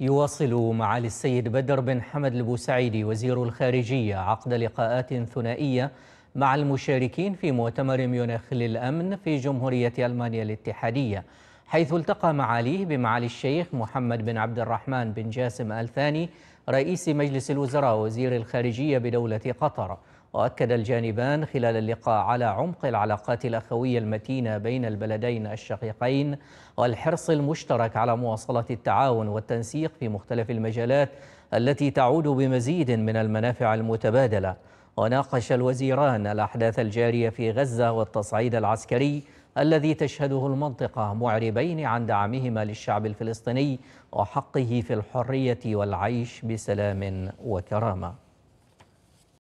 يواصل معالي السيد بدر بن حمد البوسعيدي وزير الخارجية عقد لقاءات ثنائية مع المشاركين في مؤتمر ميونخ للأمن في جمهورية ألمانيا الاتحادية حيث التقى معاليه بمعالي الشيخ محمد بن عبد الرحمن بن جاسم آل ثاني رئيس مجلس الوزراء وزير الخارجية بدولة قطر وأكد الجانبان خلال اللقاء على عمق العلاقات الأخوية المتينة بين البلدين الشقيقين والحرص المشترك على مواصلة التعاون والتنسيق في مختلف المجالات التي تعود بمزيد من المنافع المتبادلة وناقش الوزيران الأحداث الجارية في غزة والتصعيد العسكري الذي تشهده المنطقة معربين عن دعمهما للشعب الفلسطيني وحقه في الحرية والعيش بسلام وكرامة